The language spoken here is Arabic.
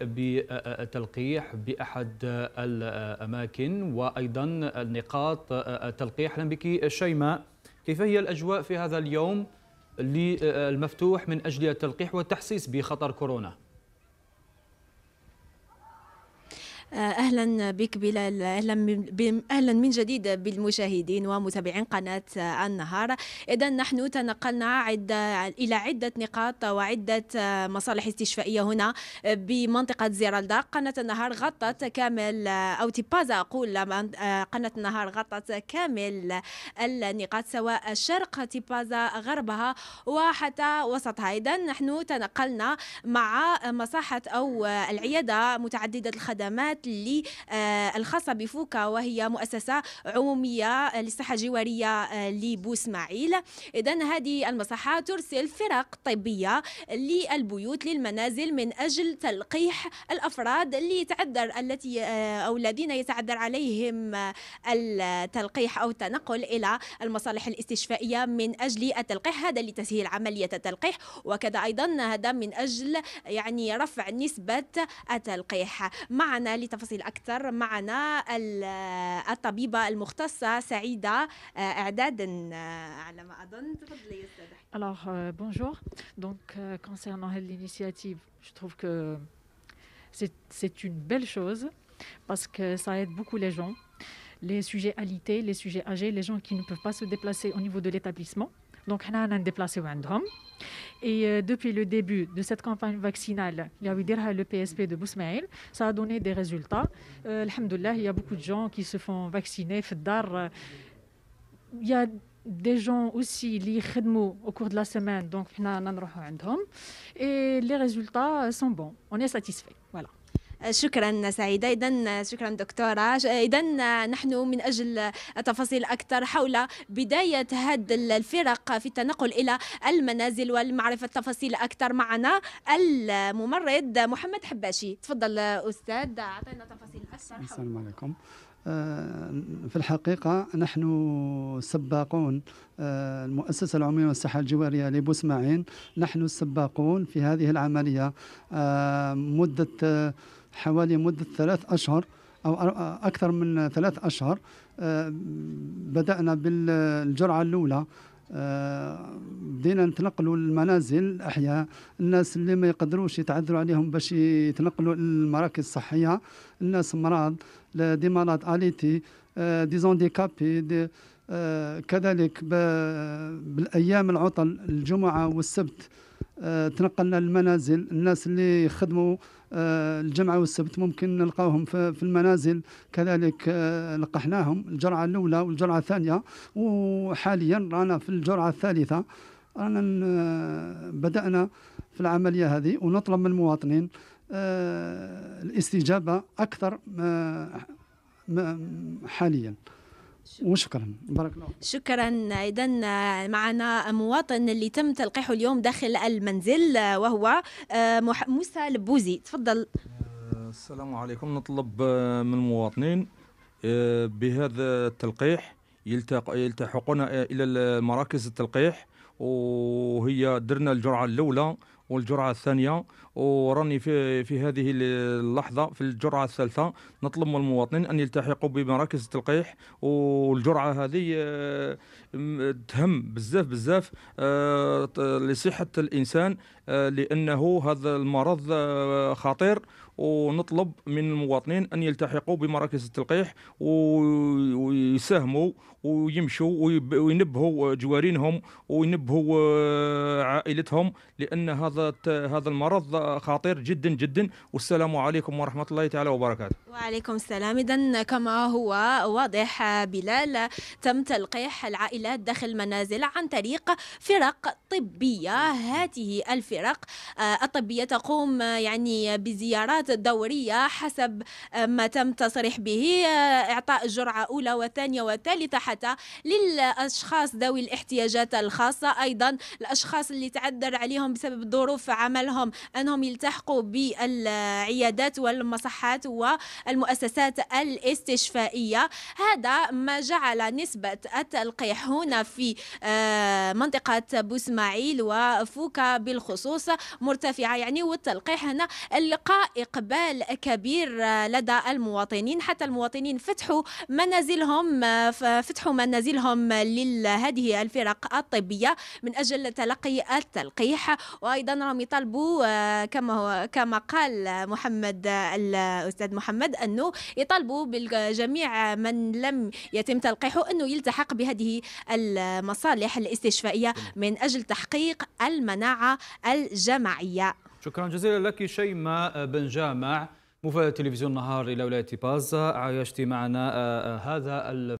بتلقيح باحد الاماكن وايضا النقاط التلقيح اهلا بك شيماء كيف هي الاجواء في هذا اليوم للمفتوح من اجل التلقيح والتحسيس بخطر كورونا؟ آه، اهلا بك بلال اهلا اهلا من جديد بالمشاهدين ومتابعين قناه النهار اذا نحن تنقلنا عدة الى عده نقاط وعده آه، مصالح استشفائيه هنا آه، بمنطقه زيرالدا قناه النهار غطت كامل او تيبازا اقول قناه النهار غطت كامل النقاط سواء شرق تيبازا غربها وحتى وسطها اذا نحن تنقلنا مع مساحه او العياده متعدده الخدمات الخدمات اللي آه، الخاصه بفوكا وهي مؤسسه عموميه آه، للصحه الجواريه آه، اسماعيل اذا هذه المصحه ترسل فرق طبيه للبيوت للمنازل من اجل تلقيح الافراد اللي يتعذر التي او الذين يتعذر عليهم التلقيح او التنقل الى المصالح الاستشفائيه من اجل التلقيح هذا لتسهيل عمليه التلقيح وكذا ايضا هذا من اجل يعني رفع نسبه التلقيح معنا معنا Alors, euh, bonjour. Donc, euh, concernant l'initiative, je trouve que c'est une belle chose parce que ça aide beaucoup les gens, les sujets alités, les sujets âgés, les gens qui ne peuvent pas se déplacer au niveau de l'établissement. Donc, nous avons déplacé Et euh, depuis le début de cette campagne vaccinale, il a le PSP de Bousmaïl, ça a donné des résultats. Euh, alhamdoulilah, il y a beaucoup de gens qui se font vacciner. Fdar, il y a des gens aussi qui au cours de la semaine, donc nous allons Et les résultats sont bons. On est satisfait. شكرا سعيدة إذا شكرا دكتورة إذا نحن من أجل تفاصيل أكثر حول بداية هذه الفرق في التنقل إلى المنازل والمعرفة التفاصيل أكثر معنا الممرض محمد حباشي تفضل أستاذ أعطينا تفاصيل أكثر السلام عليكم في الحقيقة نحن سباقون آه، المؤسسة العمومية والصحة الجوارية لبوسماعين نحن السباقون في هذه العملية آه، مدة آه، حوالي مدة ثلاث أشهر أو أكثر من ثلاث أشهر بدأنا بالجرعة الأولى بدينا آه، نتنقلوا للمنازل الاحياء الناس اللي ما يقدروش يتعذروا عليهم باش يتنقلوا للمراكز الصحيه الناس مرض دي مرض اليتي دي زونديكابي دي كذلك بالايام العطل الجمعه والسبت آه، تنقلنا للمنازل الناس اللي يخدموا آه، الجمعة والسبت ممكن نلقاهم في المنازل كذلك آه، لقحناهم الجرعة الأولى والجرعة الثانية وحاليا رانا في الجرعة الثالثة رانا بدأنا في العملية هذه ونطلب من المواطنين الاستجابة أكثر حاليا وشكرا بارك الله شكرا اذا معنا مواطن اللي تم تلقيحه اليوم داخل المنزل آه، وهو آه، موسى البوزي تفضل آه، السلام عليكم نطلب من المواطنين بهذا التلقيح يلتحقون الى مراكز التلقيح وهي درنا الجرعه الاولى والجرعه الثانيه وراني في في هذه اللحظه في الجرعه الثالثه نطلب من المواطنين ان يلتحقوا بمراكز التلقيح والجرعه هذه آه، تهم بزاف بزاف آه، لصحه الانسان آه، لانه هذا المرض خطير ونطلب من المواطنين أن يلتحقوا بمراكز التلقيح ويساهموا ويمشوا وينبهوا جوارينهم وينبهوا آه، عائلتهم لأن هذا هذا المرض خطير جدا جدا والسلام عليكم ورحمة الله تعالى وبركاته وعليكم السلام إذا كما هو واضح بلال تم تلقيح العائلات داخل المنازل عن طريق فرق طبية هذه الفرق آه، الطبية تقوم آه، يعني بزيارات الجرعات الدورية حسب آه، ما تم تصريح به آه، إعطاء الجرعة أولى وثانية وثالثة حتى للأشخاص ذوي الاحتياجات الخاصة أيضا الأشخاص اللي تعذر عليهم بسبب ظروف عملهم أنهم يلتحقوا بالعيادات والمصحات والمؤسسات الاستشفائية هذا ما جعل نسبة التلقيح هنا في آه، منطقة بوسماعيل وفوكا بالخصوص مرتفعة يعني والتلقيح هنا القائق إقبال كبير لدى المواطنين حتى المواطنين فتحوا منازلهم فتحوا منازلهم لهذه الفرق الطبية من أجل تلقي التلقيح وأيضا راهم يطالبوا كما هو كما قال محمد الأستاذ محمد أنه يطالبوا بالجميع من لم يتم تلقيحه أنه يلتحق بهذه المصالح الاستشفائية من أجل تحقيق المناعة الجماعية شكرا جزيلا لك شيماء بن جامع مفاد تلفزيون نهار إلى ولاية بازا عايشتي معنا آه، آه، هذا